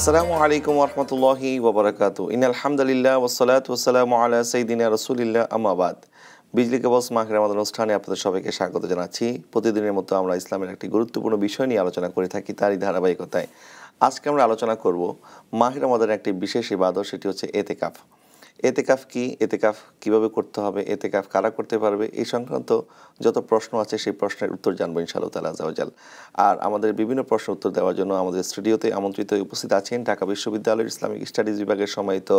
আসসালামু আলাইকুম ওবরাকাত ইন আলহামদুলিল্লাহ ওসলাত ওসালাম সঈদিনা রসুলিল্লাহ আমাবাদ বিজলি কেবস মাহের আমাদের অনুষ্ঠানে আপনাদের সবাইকে স্বাগত জানাচ্ছি প্রতিদিনের মতো আমরা ইসলামের একটি গুরুত্বপূর্ণ বিষয় নিয়ে আলোচনা করে থাকি তারই ধারাবাহিকতায় আজকে আমরা আলোচনা করব মাহির আমাদের একটি বিশেষ ইবাদত সেটি হচ্ছে এতে কাফ এতেকাফ কি এতেকাফ কিভাবে করতে হবে এতেকাফ কারা করতে পারবে এই সংক্রান্ত যত প্রশ্ন আছে সেই প্রশ্নের উত্তর জানবো ইনশাআল্লাহ তালা আজাল আর আমাদের বিভিন্ন প্রশ্নের উত্তর দেওয়ার জন্য আমাদের স্টুডিওতে আমন্ত্রিত উপস্থিত আছেন ঢাকা বিশ্ববিদ্যালয়ের ইসলামিক স্টাডিজ বিভাগের সময়িত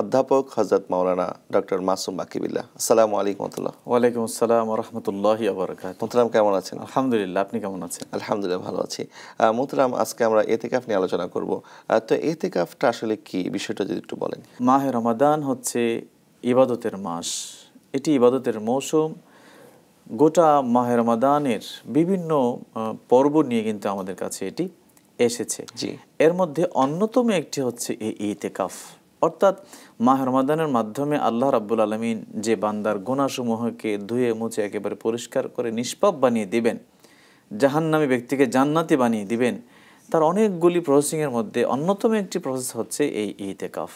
অধ্যাপক হজরত মাওলানা ডক্টর মাসুম বাকিবিল্লা আসসালামু আলাইকুম রহমতুল্লাহ ওয়ালাইকুম আসসালাম রহমতুল্লাহ আবরকাত মোতরাম কেমন আছেন আলহামদুলিল্লাহ আপনি কেমন আছেন আলহামদুলিল্লাহ ভালো আছি মোতরাম আজকে আমরা এতেকাফ নিয়ে আলোচনা করব তো এতেকাফটা আসলে কি বিষয়টা যদি একটু বলেন মাহে রমাদান হচ্ছে ইবাদতের মাস এটি ইবাদতের মৌসুম গোটা মাহে রমাদানের বিভিন্ন পর্ব নিয়ে কিন্তু আমাদের কাছে এটি এসেছে জি এর মধ্যে অন্যতম একটি হচ্ছে এই ইতেকাফ অর্থাৎ মাহ রমাদানের মাধ্যমে আল্লাহ রাব্বুল আলমিন যে বান্দার গোনাসমূহকে ধুয়ে মুছে একেবারে পরিষ্কার করে নিষ্পাপ বানিয়ে দিবেন জাহান্নামী ব্যক্তিকে জান্নাতি বানিয়ে দিবেন তার অনেকগুলি প্রসেসিংয়ের মধ্যে অন্যতম একটি প্রসেস হচ্ছে এই ইতেকাফ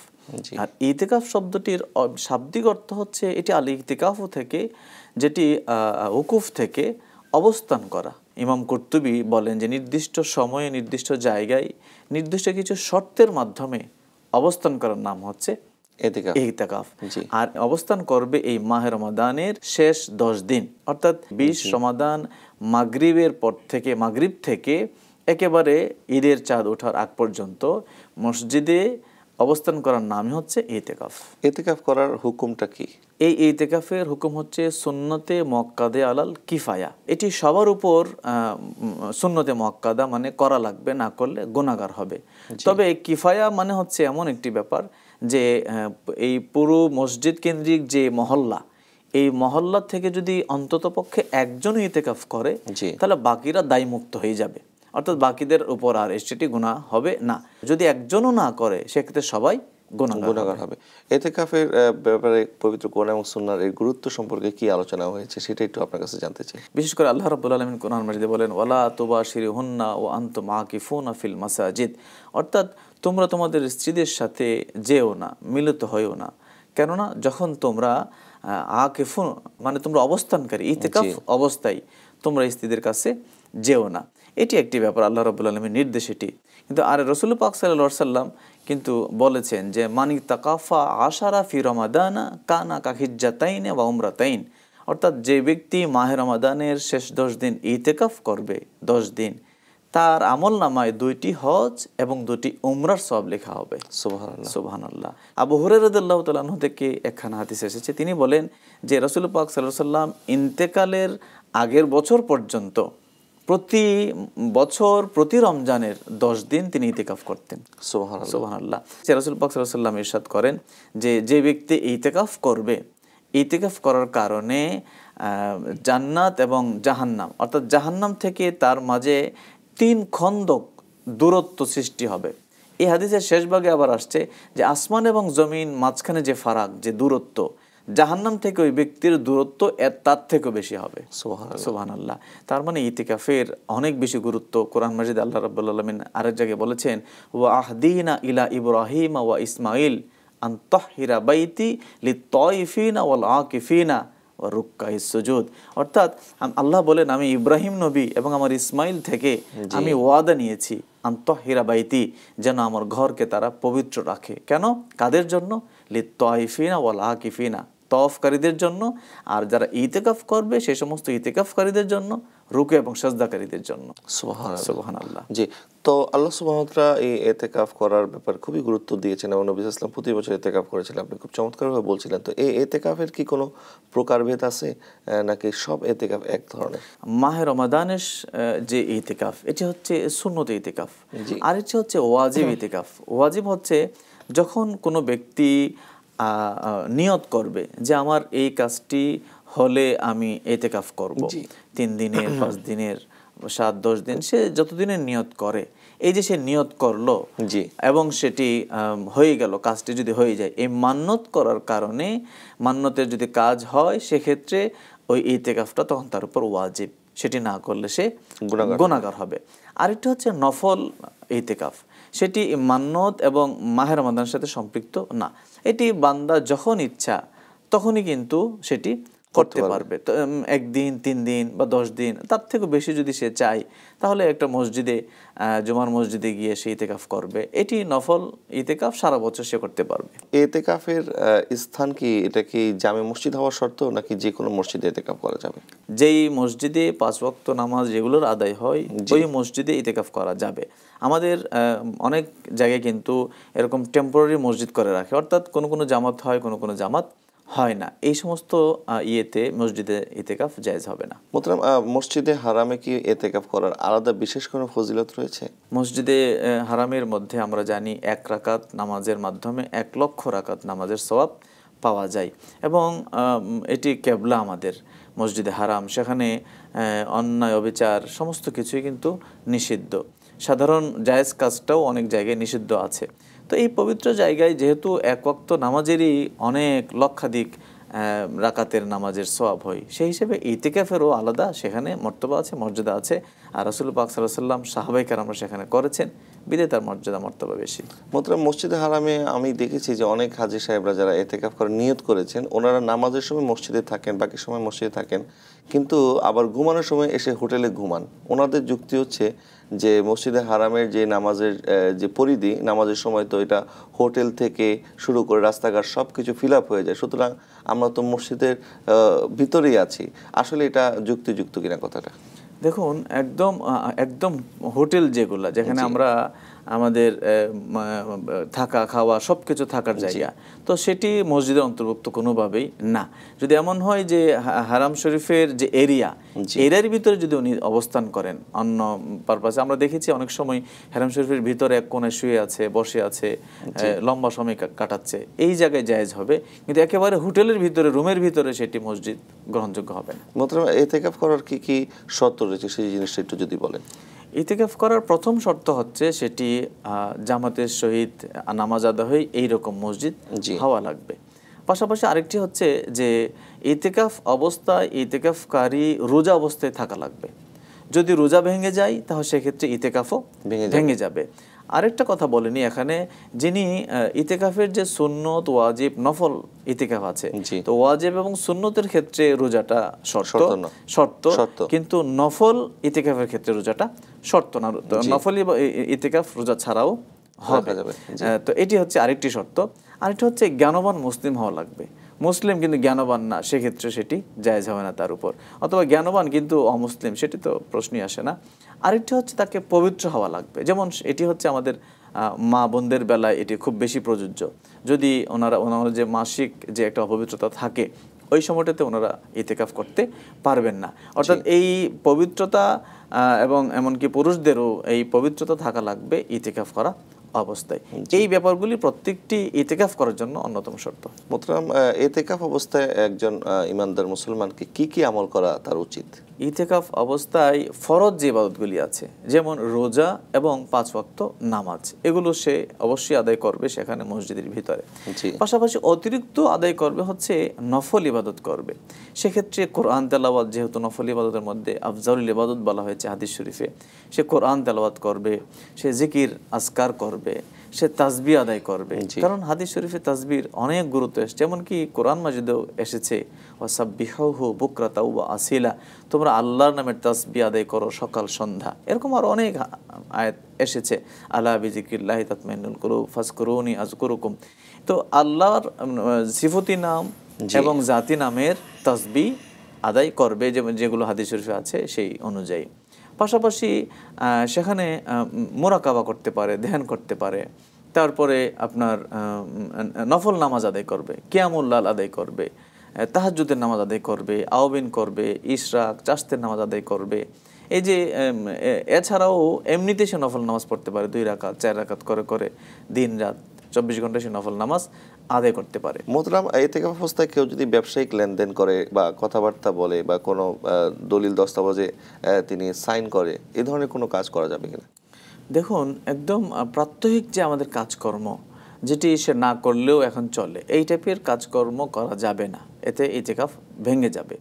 আর ইতেকাফ শব্দটির শাব্দিক অর্থ হচ্ছে এটি আল ইতেকাফও থেকে যেটি উকুফ থেকে অবস্থান করা ইমাম কর্তুবী বলেন যে নির্দিষ্ট সময়ে নির্দিষ্ট জায়গায় নির্দিষ্ট কিছু শর্তের মাধ্যমে অবস্থান করার নাম হচ্ছে আর অবস্থান করবে এই মাহে রমাদানের শেষ দশ দিন অর্থাৎ বিশ সমাধান মাগরিবের পর থেকে মাগরিব থেকে একেবারে ঈদের চাঁদ ওঠার আগ পর্যন্ত মসজিদে অবস্থান করার নামই হচ্ছে এতেকাফ এতেকাফ করার হুকুমটা কি এই এতেকাফের হুকুম হচ্ছে সুন্নতে মক্কাদে আলাল কিফায়া এটি সবার উপর সুন্নতে মক্কাদা মানে করা লাগবে না করলে গুণাগার হবে তবে কিফায়া মানে হচ্ছে এমন একটি ব্যাপার যে এই পুরো মসজিদ কেন্দ্রিক যে মহল্লা এই মহল্লা থেকে যদি অন্ততপক্ষে একজন ইতেকাফ করে তাহলে বাকিরা দায়মুক্ত হয়ে যাবে অর্থাৎ বাকিদের উপর আর এসটিটি গুণা হবে না যদি একজনও না করে সেক্ষেত্রে সবাই গুণাগার হবে এতে কাফের ব্যাপারে পবিত্র কোরআন এবং সুন্নার এর গুরুত্ব সম্পর্কে কি আলোচনা হয়েছে সেটা একটু আপনার কাছে জানতে চাই বিশেষ করে আল্লাহ রাব্বুল আলামিন কোরআন মাজিদে বলেন ওয়ালা শিরি হুন্না ও আন্ত মাকিফুনা ফিল মাসাজিদ অর্থাৎ তোমরা তোমাদের স্ত্রীদের সাথে যেও না মিলিত হইও না কেননা যখন তোমরা আকিফুন মানে তোমরা অবস্থানকারী ইতিকাফ অবস্থায় তোমরা স্ত্রীদের কাছে যেও না এটি একটি ব্যাপার আল্লাহ রবুল আলমীর নির্দেশ এটি কিন্তু আর রসুল পাক সাল্লাম কিন্তু বলেছেন যে মানিক তাকাফা আশারা ফি রমাদানা কানা কাহিজ্জা তাইন বা উমরা তাইন অর্থাৎ যে ব্যক্তি মাহের রমাদানের শেষ দশ দিন ইতেকাফ করবে দশ দিন তার আমল নামায় দুইটি হজ এবং দুটি উমরার সব লেখা হবে সোহান আল্লাহ আবু হরেরদুল্লাহ তালাহ থেকে একখানা হাতিস এসেছে তিনি বলেন যে রসুল পাক সাল্লাহ সাল্লাম ইন্তেকালের আগের বছর পর্যন্ত প্রতি বছর প্রতি রমজানের দশ দিন তিনি ইতেকাফ করতেন সোহানাল্লাহ সেরাসুল পাকসাল্লাম ইরশাদ করেন যে যে ব্যক্তি ইতেকাফ করবে ইতেকাফ করার কারণে জান্নাত এবং জাহান্নাম অর্থাৎ জাহান্নাম থেকে তার মাঝে তিন খন্দক দূরত্ব সৃষ্টি হবে এই হাদিসের শেষ ভাগে আবার আসছে যে আসমান এবং জমিন মাঝখানে যে ফারাক যে দূরত্ব জাহান্নাম থেকে ওই ব্যক্তির দূরত্ব তার থেকেও বেশি হবে সোহান আল্লাহ তার মানে ইতিকাফের অনেক বেশি গুরুত্ব কোরআন মাজিদ আল্লাহ রাবুল্লামিন আরেক জায়গায় বলেছেন ও আহদিনা ইলা ইব্রাহিম ওয়া ইসমাইল আন্তহিরা বাইতি লি তয়ফিনা ওয়াল আকিফিনা ও রুক্কা সুজুদ অর্থাৎ আল্লাহ বলেন আমি ইব্রাহিম নবী এবং আমার ইসমাইল থেকে আমি ওয়াদা নিয়েছি আন্তহিরা বাইতি যেন আমার ঘরকে তারা পবিত্র রাখে কেন কাদের জন্য লি তহিফিনা ওয়াল আকিফিনা তফকারীদের জন্য আর যারা ইতেকাফ করবে সেই সমস্ত ইতেকাফকারীদের জন্য রুকু এবং সাজদাকারীদের জন্য জি তো আল্লাহ সুবাহতরা এই এতেকাফ করার ব্যাপার খুবই গুরুত্ব দিয়েছেন এবং নবী ইসলাম প্রতি বছর এতেকাফ করেছিলেন আপনি খুব চমৎকারভাবে বলছিলেন তো এই এতেকাফের কি কোনো প্রকারভেদ আছে নাকি সব এতেকাফ এক ধরনের মাহের রমাদানের যে ইতেকাফ এটি হচ্ছে সুন্নত ইতেকাফ আর এটি হচ্ছে ওয়াজিব ইতেকাফ ওয়াজিব হচ্ছে যখন কোনো ব্যক্তি নিয়ত করবে যে আমার এই কাজটি হলে আমি এতেকাফ করবো তিন দিনের পাঁচ দিনের সাত দশ দিন সে যতদিনের নিয়ত করে এই যে সে নিয়ত করলো জি এবং সেটি হয়ে গেল কাজটি যদি হয়ে যায় এই মান্নত করার কারণে মান্যতের যদি কাজ হয় সেক্ষেত্রে ওই ইতেকাফটা তখন তার উপর ওয়াজিব সেটি না করলে সে গুণাগার হবে আরেকটি হচ্ছে নফল ইতেকাফ সেটি মান্নত এবং মাহের রমাদানের সাথে সম্পৃক্ত না এটি বান্দা যখন ইচ্ছা তখনই কিন্তু সেটি করতে পারবে একদিন তিন দিন বা দশ দিন তার থেকে বেশি যদি সে চায় তাহলে একটা মসজিদে জুমার মসজিদে গিয়ে সে ইতেকাফ করবে এটি নফল ইতেকাফ সারা বছর সে করতে পারবে ইতেকাফের স্থান কি এটা কি জামে মসজিদ হওয়ার শর্ত নাকি যে কোনো মসজিদে ইতেকাফ করা যাবে যেই মসজিদে পাঁচ বক্ত নামাজ যেগুলোর আদায় হয় ওই মসজিদে ইতেকাফ করা যাবে আমাদের অনেক জায়গায় কিন্তু এরকম টেম্পোরারি মসজিদ করে রাখে অর্থাৎ কোনো কোনো জামাত হয় কোনো কোনো জামাত হয় না এই সমস্ত ইয়েতে মসজিদে এতেকাফ জায়জ হবে না মোতরাম মসজিদে হারামে কি এতেকাফ করার আলাদা বিশেষ কোনো ফজিলত রয়েছে মসজিদে হারামের মধ্যে আমরা জানি এক রাকাত নামাজের মাধ্যমে এক লক্ষ রাকাত নামাজের সবাব পাওয়া যায় এবং এটি কেবলা আমাদের মসজিদে হারাম সেখানে অন্যায় অবিচার সমস্ত কিছুই কিন্তু নিষিদ্ধ সাধারণ জায়েজ কাজটাও অনেক জায়গায় নিষিদ্ধ আছে তো এই পবিত্র জায়গায় যেহেতু এক অক্ত নামাজেরই অনেক লক্ষাধিক রাকাতের নামাজের সোয়াব হয় সেই হিসেবে ইতিকাফেরও আলাদা সেখানে মর্তবা আছে মর্যাদা আছে আর রসুল পাক সাল্লাম সাহাবাই আমরা সেখানে করেছেন বিদে তার মর্যাদা মর্তবা বেশি মতো মসজিদে হারামে আমি দেখেছি যে অনেক হাজি সাহেবরা যারা এতেকাফ করে নিয়ত করেছেন ওনারা নামাজের সময় মসজিদে থাকেন বাকি সময় মসজিদে থাকেন কিন্তু আবার ঘুমানোর সময় এসে হোটেলে ঘুমান ওনাদের যুক্তি হচ্ছে যে মসজিদে হারামের যে নামাজের যে পরিধি নামাজের সময় তো এটা হোটেল থেকে শুরু করে রাস্তাঘাট সব কিছু ফিল আপ হয়ে যায় সুতরাং আমরা তো মসজিদের ভিতরেই আছি আসলে এটা যুক্তিযুক্ত কিনা কথাটা দেখুন একদম একদম হোটেল যেগুলো যেখানে আমরা আমাদের থাকা খাওয়া সব কিছু থাকার জায়গা তো সেটি মসজিদের অন্তর্ভুক্ত কোনোভাবেই না যদি এমন হয় যে হারাম শরীফের যে এরিয়া এরিয়ার ভিতরে যদি উনি অবস্থান করেন অন্য পারপাসে আমরা দেখেছি অনেক সময় হারাম শরীফের ভিতরে এক কোণে শুয়ে আছে বসে আছে লম্বা সময় কাটাচ্ছে এই জায়গায় জায়েজ হবে কিন্তু একেবারে হোটেলের ভিতরে রুমের ভিতরে সেটি মসজিদ গ্রহণযোগ্য হবে না এ এতেকাপ করার কি কি শর্ত রয়েছে সেই জিনিসটা একটু যদি বলেন ইতিকাফ করার প্রথম শর্ত হচ্ছে সেটি জামাতের সহিত নামাজ আদা হয়ে এইরকম মসজিদ হওয়া লাগবে পাশাপাশি আরেকটি হচ্ছে যে ইতিকাফ অবস্থায় ইতিকাফকারী রোজা অবস্থায় থাকা লাগবে যদি রোজা ভেঙে যায় তাহলে সেক্ষেত্রে ইতেকাফও ভেঙে যাবে আরেকটা কথা বলেনি এখানে যিনি ইতেকাফের যে সুন্নত ওয়াজিব নফল ইতেকাফ আছে তো ওয়াজিব এবং সুন্নতের ক্ষেত্রে রোজাটা শর্ত শর্ত কিন্তু নফল ইতেকাফের ক্ষেত্রে রোজাটা শর্ত না নফল ইতিকাফ রোজা ছাড়াও হবে তো এটি হচ্ছে আরেকটি শর্ত আরেকটি হচ্ছে জ্ঞানবান মুসলিম হওয়া লাগবে মুসলিম কিন্তু জ্ঞানবান না সেক্ষেত্রে সেটি জায়জ হবে না তার উপর অথবা জ্ঞানবান কিন্তু অমুসলিম সেটি তো প্রশ্নই আসে না আরেকটি হচ্ছে তাকে পবিত্র হওয়া লাগবে যেমন এটি হচ্ছে আমাদের মা বোনদের বেলায় এটি খুব বেশি প্রযোজ্য যদি ওনারা ওনারা যে মাসিক যে একটা অপবিত্রতা থাকে ওই সময়টাতে ওনারা ইতেকাফ করতে পারবেন না অর্থাৎ এই পবিত্রতা এবং এমনকি পুরুষদেরও এই পবিত্রতা থাকা লাগবে ইতেকাফ করা অবস্থায় এই ব্যাপারগুলি প্রত্যেকটি এতেকাফ করার জন্য অন্যতম শর্ত মোতরাম এতেকাফ অবস্থায় একজন ইমানদার মুসলমানকে কি কি আমল করা তার উচিত ইতেকাফ অবস্থায় ফরজ যে ইবাদতগুলি আছে যেমন রোজা এবং পাঁচ ওয়াক্ত নামাজ এগুলো সে অবশ্যই আদায় করবে সেখানে মসজিদের ভিতরে পাশাপাশি অতিরিক্ত আদায় করবে হচ্ছে নফল ইবাদত করবে সেক্ষেত্রে কোরআন তেলাওয়াত যেহেতু নফল ইবাদতের মধ্যে আফজাউল ইবাদত বলা হয়েছে হাদিস শরীফে সে কোরআন তেলাবাদ করবে সে জিকির আজকার করবে করবে সে তাজবি আদায় করবে কারণ হাদিস শরীফে তাজবির অনেক গুরুত্ব এসছে এমনকি কোরআন মাজিদেও এসেছে বুকরা আসিলা তোমরা আল্লাহর নামের তাজবি আদায় করো সকাল সন্ধ্যা এরকম আর অনেক আয়াত এসেছে আল্লাহ বিজিকিল্লাহ তাতমাইনুল করু আজ আজকুরুকুম তো আল্লাহর সিফতি নাম এবং জাতি নামের তাজবি আদায় করবে যেগুলো হাদিস শরীফে আছে সেই অনুযায়ী পাশাপাশি সেখানে মোরাকাবা করতে পারে ধ্যান করতে পারে তারপরে আপনার নফল নামাজ আদায় করবে কেয়ামুল্লাল আদায় করবে তাহাজুদের নামাজ আদায় করবে আওবিন করবে ইশরাক চাষতের নামাজ আদায় করবে এই যে এছাড়াও এমনিতে সে নফল নামাজ পড়তে পারে দুই রাকাত চার রাকাত করে করে দিন রাত চব্বিশ ঘন্টা সে নফল নামাজ আদায় করতে পারে মোতরাম থেকে অবস্থায় কেউ যদি ব্যবসায়িক লেনদেন করে বা কথাবার্তা বলে বা কোনো দলিল দস্তাবাজে তিনি সাইন করে এ ধরনের কোনো কাজ করা যাবে কিনা দেখুন একদম প্রাত্যহিক যে আমাদের কাজকর্ম যেটি সে না করলেও এখন চলে এই টাইপের কাজকর্ম করা যাবে না এতে এতেকাফ ভেঙে যাবে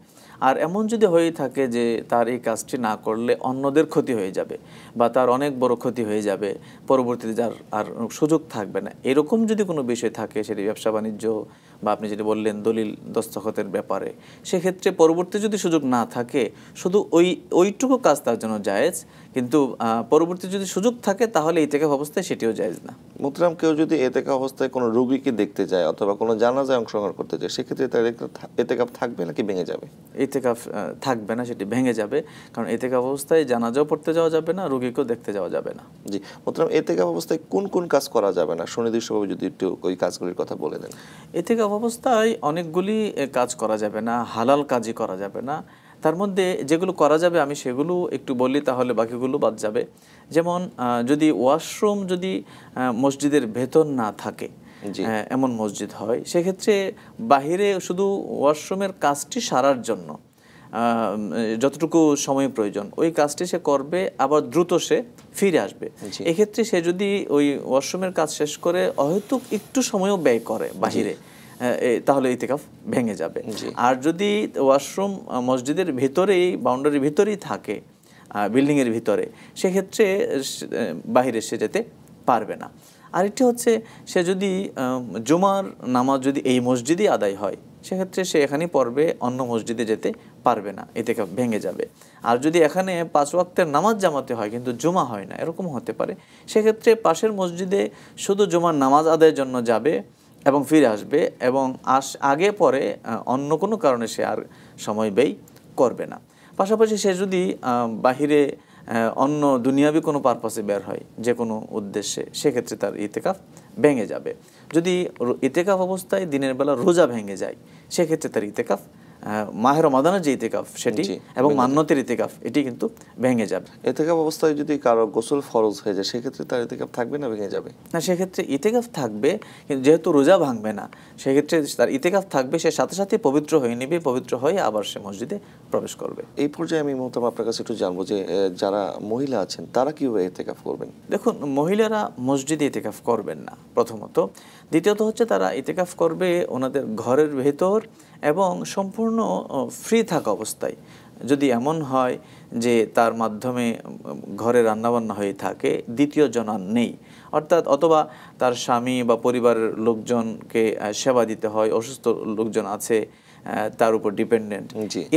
আর এমন যদি হয়ে থাকে যে তার এই কাজটি না করলে অন্যদের ক্ষতি হয়ে যাবে বা তার অনেক বড় ক্ষতি হয়ে যাবে পরবর্তীতে যার আর সুযোগ থাকবে না এরকম যদি কোনো বিষয় থাকে সেটি ব্যবসা বাণিজ্য বা আপনি যদি বললেন দলিল দস্তখতের ব্যাপারে সেক্ষেত্রে পরবর্তী যদি সুযোগ না থাকে শুধু ওই ওইটুকু কাজ তার জন্য জায়েজ কিন্তু পরবর্তী যদি সুযোগ থাকে তাহলে এতেকাফ অবস্থায় সেটিও জায়েজ না মুতরাম কেউ যদি এতেকাফ অবস্থায় কোনো রুগীকে দেখতে যায় অথবা কোনো জানাজায় অংশগ্রহণ করতে চায় সেক্ষেত্রে তার এতেকাফ থাকবে নাকি ভেঙে যাবে এতেকাফ থাকবে না সেটি ভেঙে যাবে কারণ এতেকাফ অবস্থায় জানাজাও পড়তে যাওয়া যাবে না রুগীকেও দেখতে যাওয়া যাবে না জি মুতরাম এতেকাফ অবস্থায় কোন কোন কাজ করা যাবে না সুনির্দিষ্টভাবে যদি একটু ওই কাজগুলির কথা বলে দেন এতেকাফ অবস্থায় অনেকগুলি কাজ করা যাবে না হালাল কাজই করা যাবে না তার মধ্যে যেগুলো করা যাবে আমি সেগুলো একটু বলি তাহলে বাকিগুলো বাদ যাবে যেমন যদি ওয়াশরুম যদি মসজিদের ভেতর না থাকে হ্যাঁ, এমন মসজিদ হয় সেক্ষেত্রে বাহিরে শুধু ওয়াশরুমের কাজটি সারার জন্য যতটুকু সময় প্রয়োজন ওই কাজটি সে করবে আবার দ্রুত সে ফিরে আসবে এক্ষেত্রে সে যদি ওই ওয়াশরুমের কাজ শেষ করে অহেতুক একটু সময়ও ব্যয় করে বাহিরে তাহলে ইতিকাফ ভেঙে যাবে আর যদি ওয়াশরুম মসজিদের ভিতরেই বাউন্ডারির ভিতরেই থাকে বিল্ডিংয়ের ভিতরে সেক্ষেত্রে বাহিরে সে যেতে পারবে না আরেকটি হচ্ছে সে যদি জুমার নামাজ যদি এই মসজিদই আদায় হয় সেক্ষেত্রে সে এখানেই পড়বে অন্য মসজিদে যেতে পারবে না এতে ভেঙে যাবে আর যদি এখানে পাঁচ ওয়াক্তের নামাজ জামাতে হয় কিন্তু জমা হয় না এরকম হতে পারে সেক্ষেত্রে পাশের মসজিদে শুধু জমার নামাজ আদায়ের জন্য যাবে এবং ফিরে আসবে এবং আস আগে পরে অন্য কোনো কারণে সে আর সময় ব্যয় করবে না পাশাপাশি সে যদি বাহিরে অন্য দুনিয়াবি কোনো পারপাসে বের হয় যে কোনো উদ্দেশ্যে সেক্ষেত্রে তার ইতেকাফ ভেঙে যাবে যদি ইতেকাফ অবস্থায় দিনের বেলা রোজা ভেঙে যায় সেক্ষেত্রে তার ইতেকাফ মাহের রমাদানের যে ইতিকাফ সেটি এবং মান্যতের ইতিকাফ এটি কিন্তু ভেঙে যাবে ইতিকাফ অবস্থায় যদি কারো গোসল ফরজ হয়ে যায় সেক্ষেত্রে তার ইতিকাফ থাকবে না ভেঙে যাবে না সেক্ষেত্রে ইতিকাফ থাকবে কিন্তু যেহেতু রোজা ভাঙবে না সেক্ষেত্রে তার ইতিকাফ থাকবে সে সাথে সাথে পবিত্র হয়ে নেবে পবিত্র হয়ে আবার সে মসজিদে প্রবেশ করবে এই পর্যায়ে আমি মোহতাম আপনার কাছে একটু জানবো যে যারা মহিলা আছেন তারা কীভাবে ইতিকাফ করবেন দেখুন মহিলারা মসজিদে ইতিকাফ করবেন না প্রথমত দ্বিতীয়ত হচ্ছে তারা ইতিকাফ করবে ওনাদের ঘরের ভেতর এবং সম্পূর্ণ ফ্রি থাকা অবস্থায় যদি এমন হয় যে তার মাধ্যমে ঘরে রান্নাবান্না হয়ে থাকে দ্বিতীয় জনার নেই অর্থাৎ অথবা তার স্বামী বা পরিবারের লোকজনকে সেবা দিতে হয় অসুস্থ লোকজন আছে তার উপর ডিপেন্ডেন্ট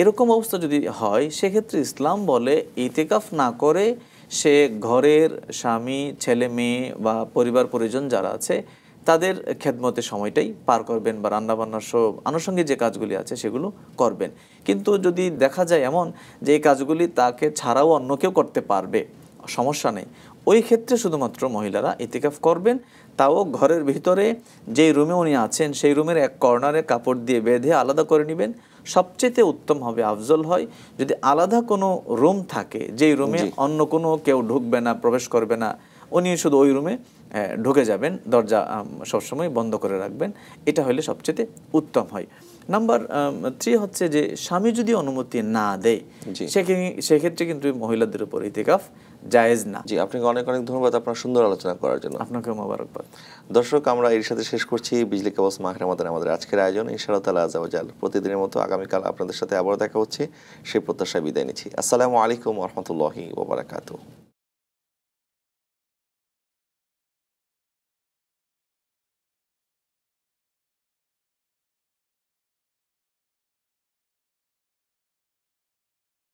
এরকম অবস্থা যদি হয় সেক্ষেত্রে ইসলাম বলে ইতেকাফ না করে সে ঘরের স্বামী ছেলে মেয়ে বা পরিবার পরিজন যারা আছে তাদের খেদমতে সময়টাই পার করবেন বা রান্নাবান্নার সব আনুষঙ্গিক যে কাজগুলি আছে সেগুলো করবেন কিন্তু যদি দেখা যায় এমন যে এই কাজগুলি তাকে ছাড়াও অন্য কেউ করতে পারবে সমস্যা নেই ওই ক্ষেত্রে শুধুমাত্র মহিলারা ইতিকাফ করবেন তাও ঘরের ভিতরে যেই রুমে উনি আছেন সেই রুমের এক কর্নারে কাপড় দিয়ে বেঁধে আলাদা করে নেবেন সবচেয়েতে উত্তম হবে আফজল হয় যদি আলাদা কোনো রুম থাকে যেই রুমে অন্য কোনো কেউ ঢুকবে না প্রবেশ করবে না উনি শুধু ওই রুমে ঢুকে যাবেন দরজা সবসময় বন্ধ করে রাখবেন এটা হলে সবচেয়ে উত্তম হয় নাম্বার থ্রি হচ্ছে যে স্বামী যদি অনুমতি না দেয় সেক্ষেত্রে কিন্তু মহিলাদের উপর ইতিকাফ জায়েজ না জি আপনাকে অনেক অনেক ধন্যবাদ আপনার সুন্দর আলোচনা করার জন্য আপনাকে মোবারকবাদ দর্শক আমরা এর সাথে শেষ করছি বিজলি কাবস মাহরামাদান আমাদের আজকের আয়োজন ইনশাআল্লাহ তালা আজাল প্রতিদিনের মতো আগামীকাল আপনাদের সাথে আবারও দেখা হচ্ছে সেই প্রত্যাশায় বিদায় নিচ্ছি আসসালামু আলাইকুম রহমতুল্লাহি ওবরাকাতু